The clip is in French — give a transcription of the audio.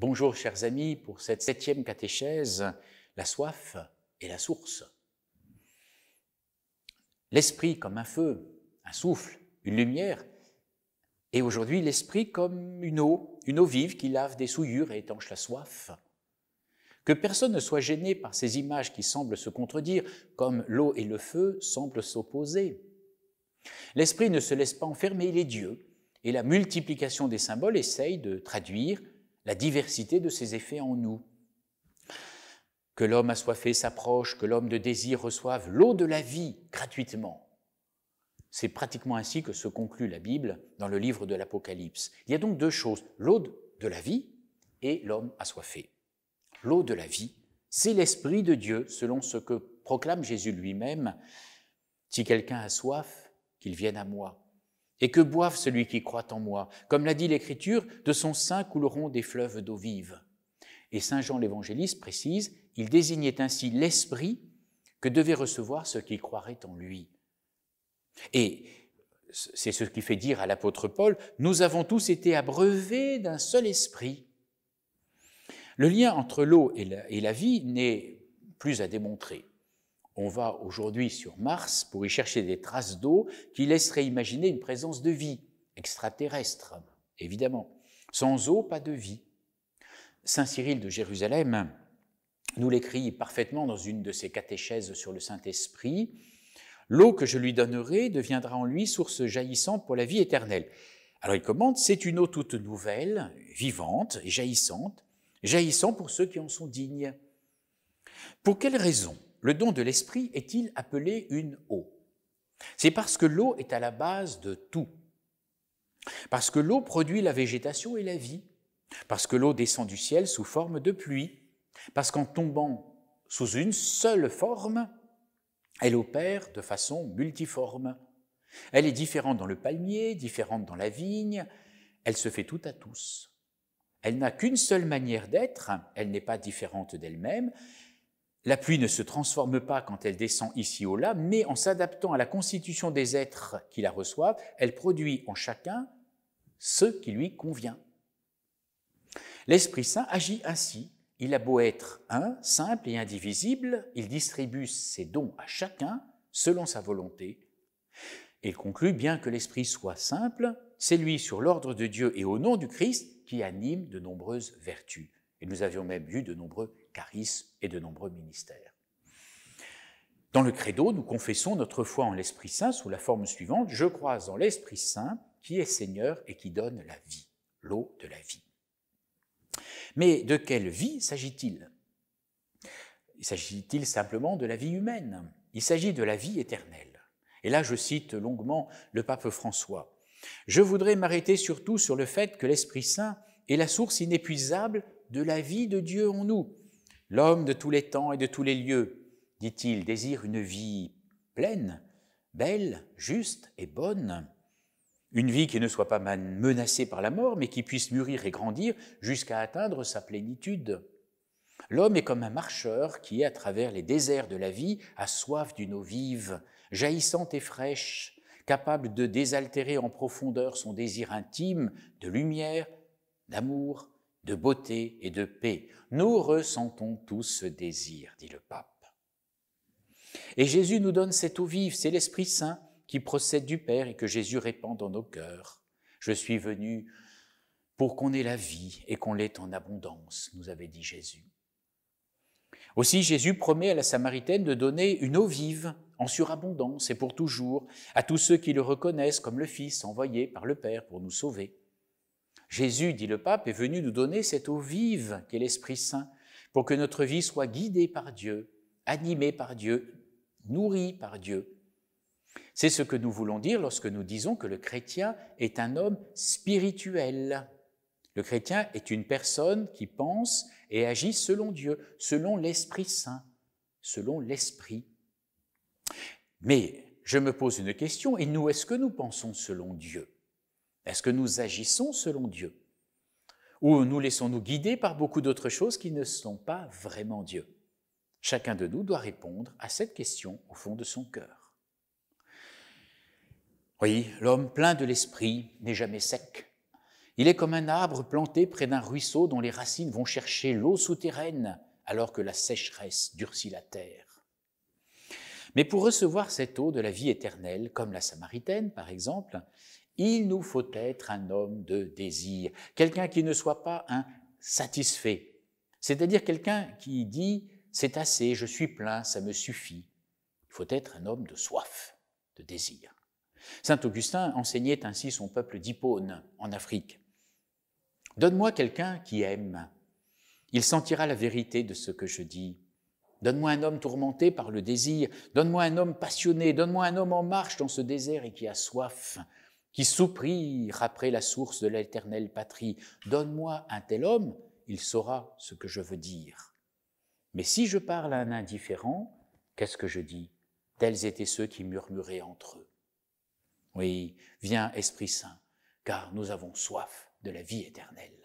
Bonjour chers amis pour cette septième catéchèse, la soif et la source. L'esprit comme un feu, un souffle, une lumière, et aujourd'hui l'esprit comme une eau, une eau vive qui lave des souillures et étanche la soif. Que personne ne soit gêné par ces images qui semblent se contredire, comme l'eau et le feu semblent s'opposer. L'esprit ne se laisse pas enfermer, il est Dieu, et la multiplication des symboles essaye de traduire la diversité de ses effets en nous. Que l'homme assoiffé s'approche, que l'homme de désir reçoive l'eau de la vie gratuitement. C'est pratiquement ainsi que se conclut la Bible dans le livre de l'Apocalypse. Il y a donc deux choses, l'eau de la vie et l'homme assoiffé. L'eau de la vie, c'est l'Esprit de Dieu, selon ce que proclame Jésus lui-même. Si quelqu'un a soif, qu'il vienne à moi et que boive celui qui croit en moi, comme l'a dit l'Écriture, de son sein couleront des fleuves d'eau vive. Et Saint Jean l'Évangéliste précise, il désignait ainsi l'Esprit que devait recevoir ceux qui croiraient en lui. Et c'est ce qui fait dire à l'apôtre Paul, nous avons tous été abreuvés d'un seul Esprit. Le lien entre l'eau et, et la vie n'est plus à démontrer on va aujourd'hui sur Mars pour y chercher des traces d'eau qui laisseraient imaginer une présence de vie extraterrestre, évidemment. Sans eau, pas de vie. Saint Cyril de Jérusalem nous l'écrit parfaitement dans une de ses catéchèses sur le Saint-Esprit. L'eau que je lui donnerai deviendra en lui source jaillissante pour la vie éternelle. Alors il commente, c'est une eau toute nouvelle, vivante et jaillissante, jaillissant pour ceux qui en sont dignes. Pour quelle raison le don de l'esprit est-il appelé une eau C'est parce que l'eau est à la base de tout. Parce que l'eau produit la végétation et la vie. Parce que l'eau descend du ciel sous forme de pluie. Parce qu'en tombant sous une seule forme, elle opère de façon multiforme. Elle est différente dans le palmier, différente dans la vigne. Elle se fait tout à tous. Elle n'a qu'une seule manière d'être, elle n'est pas différente d'elle-même, la pluie ne se transforme pas quand elle descend ici ou là, mais en s'adaptant à la constitution des êtres qui la reçoivent, elle produit en chacun ce qui lui convient. L'Esprit Saint agit ainsi. Il a beau être un, simple et indivisible, il distribue ses dons à chacun selon sa volonté. Il conclut bien que l'Esprit soit simple, c'est lui, sur l'ordre de Dieu et au nom du Christ, qui anime de nombreuses vertus. Et nous avions même eu de nombreux charismes et de nombreux ministères. Dans le credo, nous confessons notre foi en l'Esprit Saint sous la forme suivante. Je crois en l'Esprit Saint qui est Seigneur et qui donne la vie, l'eau de la vie. Mais de quelle vie s'agit-il Il, Il s'agit-il simplement de la vie humaine Il s'agit de la vie éternelle. Et là, je cite longuement le pape François. Je voudrais m'arrêter surtout sur le fait que l'Esprit Saint est la source inépuisable de la vie de Dieu en nous. L'homme de tous les temps et de tous les lieux, dit-il, désire une vie pleine, belle, juste et bonne. Une vie qui ne soit pas menacée par la mort, mais qui puisse mûrir et grandir jusqu'à atteindre sa plénitude. L'homme est comme un marcheur qui, à travers les déserts de la vie, a soif d'une eau vive, jaillissante et fraîche, capable de désaltérer en profondeur son désir intime de lumière, d'amour, de beauté et de paix. Nous ressentons tous ce désir, dit le pape. Et Jésus nous donne cette eau vive, c'est l'Esprit Saint qui procède du Père et que Jésus répand dans nos cœurs. Je suis venu pour qu'on ait la vie et qu'on l'ait en abondance, nous avait dit Jésus. Aussi Jésus promet à la Samaritaine de donner une eau vive en surabondance et pour toujours à tous ceux qui le reconnaissent comme le Fils envoyé par le Père pour nous sauver. Jésus, dit le pape, est venu nous donner cette eau vive qu'est l'Esprit Saint, pour que notre vie soit guidée par Dieu, animée par Dieu, nourrie par Dieu. C'est ce que nous voulons dire lorsque nous disons que le chrétien est un homme spirituel. Le chrétien est une personne qui pense et agit selon Dieu, selon l'Esprit Saint, selon l'Esprit. Mais je me pose une question, et nous, est-ce que nous pensons selon Dieu est-ce que nous agissons selon Dieu Ou nous laissons-nous guider par beaucoup d'autres choses qui ne sont pas vraiment Dieu Chacun de nous doit répondre à cette question au fond de son cœur. Oui, l'homme plein de l'esprit n'est jamais sec. Il est comme un arbre planté près d'un ruisseau dont les racines vont chercher l'eau souterraine alors que la sécheresse durcit la terre. Mais pour recevoir cette eau de la vie éternelle, comme la Samaritaine par exemple, il nous faut être un homme de désir, quelqu'un qui ne soit pas un satisfait, c'est-à-dire quelqu'un qui dit c'est assez, je suis plein, ça me suffit. Il faut être un homme de soif, de désir. Saint Augustin enseignait ainsi son peuple d'Hippone en Afrique. Donne-moi quelqu'un qui aime. Il sentira la vérité de ce que je dis. Donne-moi un homme tourmenté par le désir. Donne-moi un homme passionné. Donne-moi un homme en marche dans ce désert et qui a soif qui soupirent après la source de l'éternelle patrie. Donne-moi un tel homme, il saura ce que je veux dire. Mais si je parle à un indifférent, qu'est-ce que je dis Tels étaient ceux qui murmuraient entre eux. Oui, viens Esprit Saint, car nous avons soif de la vie éternelle.